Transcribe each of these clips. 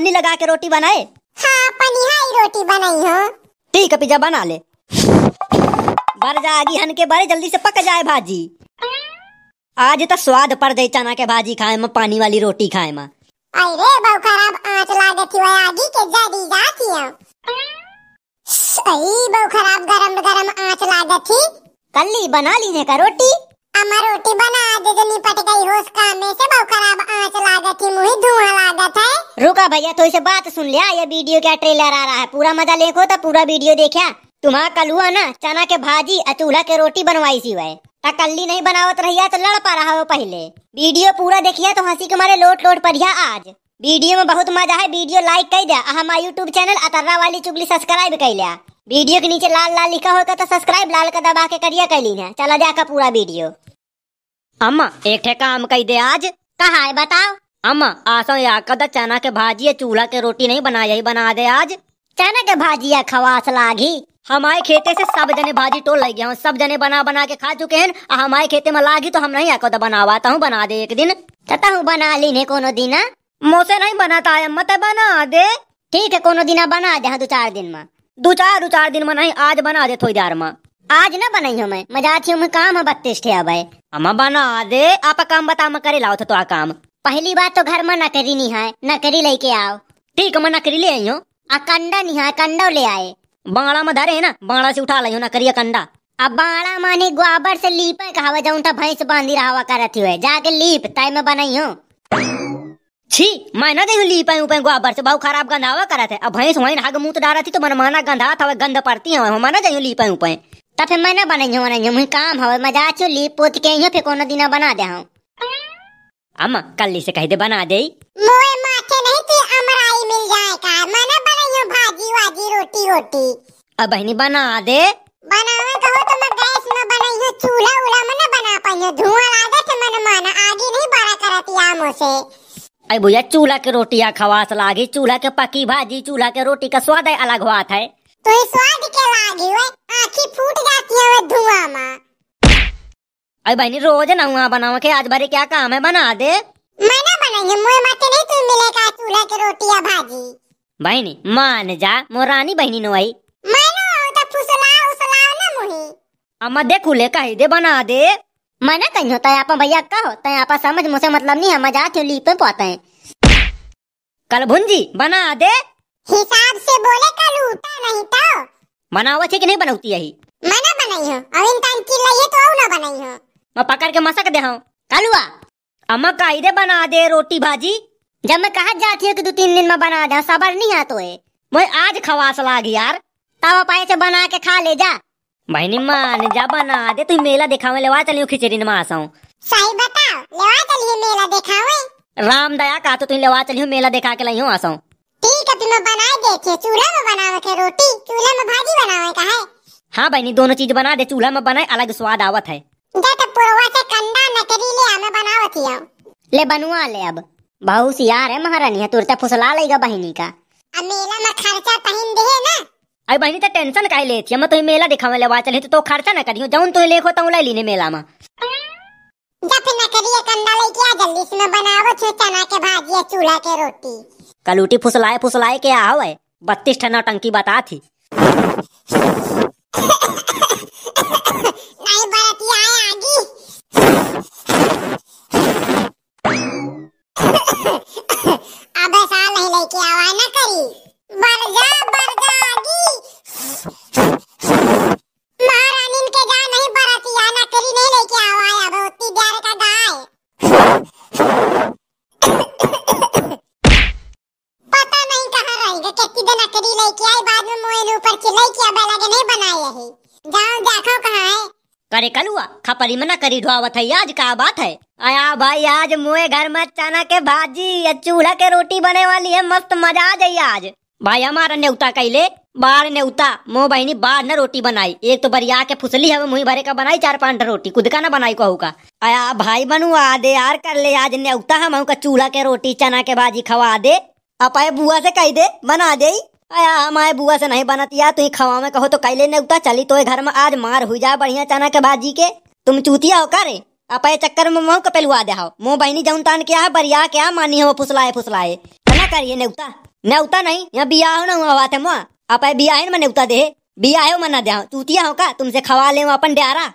पानी लगा के रोटी बनाए हाँ पानी पनिहाई रोटी बनाई हो ठीक है पिज्जा बना ले बर जाएगी हन के बारे जल्दी से पक जाए भाजी आज तो स्वाद पड़ जाये चना के भाजी खाए में पानी वाली रोटी खाए में अरे बहु खराब आंच लागे थी वह आगी के जड़ी जाती हूं सही बहु खराब गरम गरम आंच ला लागे कल ही बना लीने का रोटी अमर रोटी बना दे जो निपट गई होश काम में से बहु खराब आंच लागत थी मुही धुआं लागत है रुका भैया तो इसे बात सुन लिया ये वीडियो का ट्रेलर आ रहा है पूरा मजा लेखो तो पूरा वीडियो देखा तुम्हारा कल हुआ ना चना के भाजी अचूल्हा के रोटी बनवाई सी वह कल्ली नहीं बनावत रहिया तो लड़ पा रहा हो पहले वीडियो पूरा देखिया तो हंसी के मारे लोट लोट पढ़िया आज वीडियो में बहुत मजा है वीडियो लाइक कर दिया हमारा यूट्यूब चैनल अतर्रा वाली चुगली सब्सक्राइब कर लिया वीडियो के नीचे लाल लाल लिखा होता तो सब्सक्राइब लाल का दबा के करिया कर ना चला जाकर पूरा वीडियो अम्मा एक ठे काम कही दे आज कहा है बताओ अम्मा आसा याकद चना के भाजी चूल्हा के रोटी नहीं बना यही बना दे आज चना के भाजिया खवास लागी हमारे खेते से सब जने भाजी टोल लग गया हूँ सब जने बना बना के खा चुके हैं हमारे खेते में लागी तो हम नहीं आको बनावाता तो हूँ बना दे एक दिन चता तो तो हूँ बना ली ने कोनो दिन मोसे नहीं बनाता है मत बना दे ठीक है कोनो दिन बना दे हाँ, दो चार दिन में दो चार दो चार दिन बनाई आज बना दे थोड़ी देर में आज ना बनाई हमें मजाची हूँ काम है बत्तीस थे अब हम बना दे आप काम बता मैं करे लाओ थे तुरा तो काम पहली बात तो घर में नकरी नहीं है नकरी लेके आओ ठीक है मैं नकरी ले आई हूँ कंडा नहीं है कंडा ले आए बाड़ा में धरे है ना बाड़ा से उठा लाई हूँ नकरी कंडा अब बाड़ा माने गोबर से लीप कहा जाऊं था तो भैंस बांधी रहा करती हुए जाके लीप तय में बनाई हूँ छी मैं ना देखू ली पाई उपाय गोबर से बहु खराब गंधावा करा थे अब भैंस वहीं हाग मुंह तो डारा थी तो मन माना गंदा था गंद पड़ती है हम ना जाइयो ली पाई उपाय तब फिर मैं बने जो जो मुझे काम हवे मजा जा ली पोत के यो फिर कोनो दिन बना दे हूं अम्मा कल से कह दे बना दे मोए माथे नहीं थी तो अमराई मिल मैं भाजी वाजी रोटी रोटी अब बहनी बना दे बनावे कहो तो मैं गैस में चूल्हा उल्हा बना पाई धुआं मन माना आगे नहीं अरे भैया चूल्हा के रोटियां खवास लागी चूल्हा के पकी भाजी चूल्हा के रोटी का स्वाद अलग हुआ है तो ये स्वाद के लागी वे आंखें फूट जाती है धुआं में अरे भाई नहीं रोज ना हुआ बनाओ के आज भरे क्या काम है बना दे मैं ना बनाएंगे मुझे मत नहीं तू मिलेगा चूल्हा के रोटियां भाजी भाई नहीं मान जा मोरानी बहनी नो आई मैं तो ना फुसला उसला ना मुही अम्मा देखू ले कही दे बना दे मैंने कहीं होता है आप भैया का होता है आप समझ मुझसे मतलब नहीं है मजाक क्यों लीप पाते हैं कल भुंजी बना दे हिसाब से बोले कल उठा नहीं तो बनावा हुआ ठीक नहीं बनाती यही मना बनाई हो अब इंसान की लाइए तो आओ ना बनाई हो मैं पकड़ के मसक दे हूँ कल हुआ अम्मा का इधर बना दे रोटी भाजी जब मैं कहा जाती हूँ कि दो तीन दिन में बना दे सबर नहीं आतो है मैं आज खवास लागी यार तब पाए से बना के खा ले जा बहनी मान जाबा ना दे तू मेला दिखावे लेवा चलियो खिचड़ी नमा आसाऊ सही बताओ लेवा चलियो मेला देखावे राम दया का तो तू लेवा चलियो मेला देखा के लइयो आसाऊ ठीक है तुम बनाए देखे चूल्हा में बनावे के रोटी चूल्हा में भाजी बनावे का है हां बहनी दोनों चीज बना दे चूल्हा में बनाए अलग स्वाद आवत है जा तो पुरवा से कंदा नकरी ले हमें बनावत हिया ले बनवा ले अब बहुत यार है महारानी है तुरते फुसला लेगा बहनी का अब मेला में खर्चा अरे बहनी तो टेंशन का ले थी मैं मेला दिखावे लेवा चले तो, तो खर्चा ना करियो जौन तो लेखो तौ ले लीने मेला में कलूटी फुसलाए फुसलाए के आओ है बत्तीस ठना टंकी बता थी अब लेके आवा ना करी जा जाई बाद में मोए ऊपर चिल्लाई किया बेला के नहीं बनाई यही जाओ देखो कहां है करे कलुआ खपरी मना करी ढोआवत है आज का बात है आया भाई आज मोए घर में चना के भाजी या चूल्हा के रोटी बने वाली है मस्त मजा आ जाये आज भाई हमारा नेवता बाहर ने उता मो बहनी बाहर न रोटी बनाई एक तो बरिया के फुसली है मुही भरे का बनाई चार पांच रोटी खुद का ना बनाई कहू का आया भाई बनू आ दे यार कर ले आज उता हम का चूल्हा के रोटी चना के भाजी खवा दे अपाए बुआ से कह दे बना दे आया हमारे बुआ से नहीं बना या तुम खवा में कहो तो कैले ने उठा चली तो घर में आज मार हुई जा बढ़िया चना के भाजी के तुम चूतिया हो कर रे आप चक्कर में मुँह का पेलुआ दे मुँह बहनी जौन तान क्या है बरिया क्या मानी हो फुसलाए फुसलाए ना करिए नेउता नेउता नहीं यहाँ बिया हो ना हुआ बात है मुआ आप बिया है नेउता दे बिया हो मना दे चूतिया हो का तुमसे खवा ले अपन डारा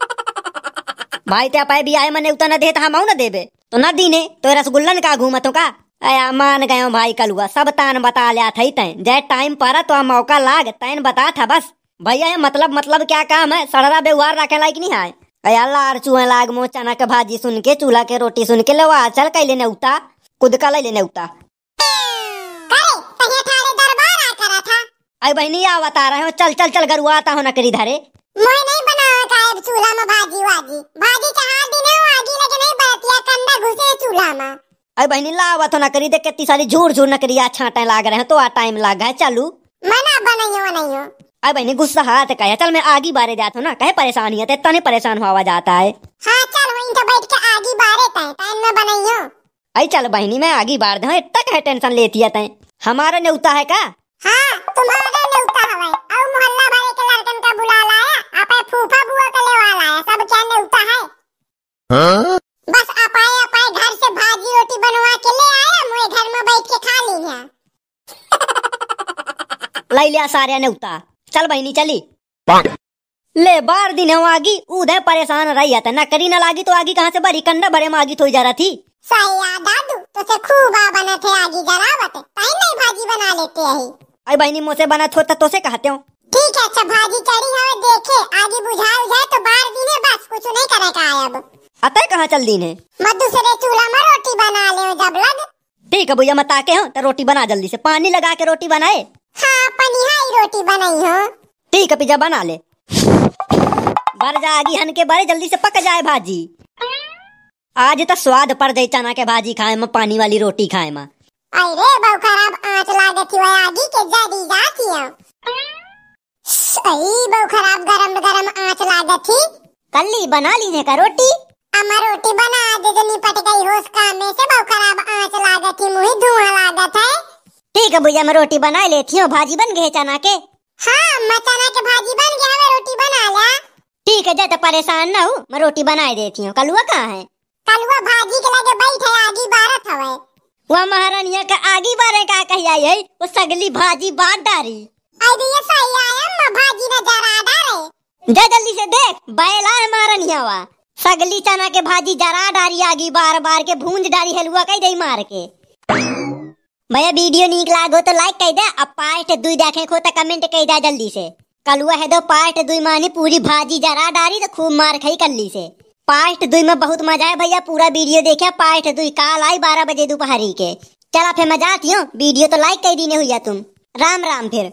भाई ते आप बिया है मने उतना दे तो हम ना देबे तो ना दीने तो रसगुल्लन का घूमत हो का आया मान गयो भाई कलुआ सब तान बता लिया थी तैन जय टाइम पर तो मौका लाग तैन बता था बस भैया ये मतलब मतलब क्या काम है सड़रा व्यवहार रखे लायक नहीं है अया लार चूहे लाग मो चना के भाजी सुन के चूल्हा के रोटी सुन के लेवा चल कई लेने उता खुद का लेने उता अरे बहनी आ बता रहे हो चल चल चल गरुआ आता हो ना करी धरे मैं नहीं बनावा था अब चूल्हा में भाजी वाजी भाजी चढ़ा दिन है वाजी लेकिन नहीं बरतिया कंदा घुसे चूल्हा में अरे बहनी लावा तो ना करी देख कितनी सारी झूठ झूठ ना करी आ छाटा लाग रहे हैं तो आ टाइम लाग है चलू मैं ना बना नहीं बनाइयो बनाइयो अरे बहनी गुस्सा हाथ कहे चल मैं आगे बारे जाता हूँ ना कहे परेशानी है तो इतना नहीं परेशान हुआ जाता है हाँ चल वहीं तो बैठ के आगे बारे तय टाइम में बना बनाइयो अरे चल बहनी मैं आगे बार दे हाँ, इतना कहे टेंशन लेती है तय हमारा न्यूता है का हाँ तुम्हारा कार्य ने उता चल बहनी चली ले बार दिन आगी उधर परेशान रही था ना करी ना लागी तो आगी कहाँ से भरी कंडा भरे मागी थोड़ी रहा थी दादू तो अरे बहनी मोसे बना तो कहते हो ठीक है अच्छा भाजी चढ़ी देखे आगे जाए तो बार दिन है बस कुछ नहीं करे का अब अतः कहाँ चल दिन है चूल्हा में रोटी बना ले जब लग ठीक है भैया मत आके हूँ तो रोटी बना जल्दी से पानी लगा के रोटी बनाए हाँ पनिहाई रोटी बनाई हो ठीक है पिज्जा बना ले बर जा हन के बारे जल्दी से पक जाए भाजी आज तो स्वाद पर जाये चना के भाजी खाए मैं पानी वाली रोटी खाए मैं अरे बहु खराब आंच लागे थी हुआ आगी के जड़ी जाती है सही बहु खराब गरम गरम आंच लागे थी कल्ली बना लीने का रोटी अमर रोटी बना दे जनी निपट गई होश काम में से बहु खराब आंच लागे थी मुही धुआं लागत है ठीक है भैया मैं रोटी बना लेती हूँ भाजी बन गए चना के हाँ मैं चना के भाजी बन गया मैं रोटी बना ला ठीक है जाते परेशान ना हो मैं रोटी बना देती हूँ कलुआ कहाँ है कलुआ भाजी के लगे बैठ है बारत हवे वह महारानिया का आगे बारे का कही आई है वो सगली भाजी बांट डाली अरे ये सही आया मैं भाजी ना जरा डारे जा जल्दी से देख बैला है महारानिया वा सगली चना के भाजी जरा डाली आगे बार बार के भूंज डाली हलुआ कई दे मार के भैया वीडियो नीक लागो तो लाइक कर दे अब पार्ट दुई देखे को तो कमेंट कर दे जल्दी से कलुआ है दो पार्ट दुई मानी पूरी भाजी जरा डाली तो खूब मार खाई कल्ली से पार्ट दुई में बहुत मजा है भैया पूरा वीडियो देखे पार्ट दुई काल आई बारह बजे दोपहरी के चला फिर मजा आती हूँ वीडियो तो लाइक कर दीने हुई तुम राम राम फिर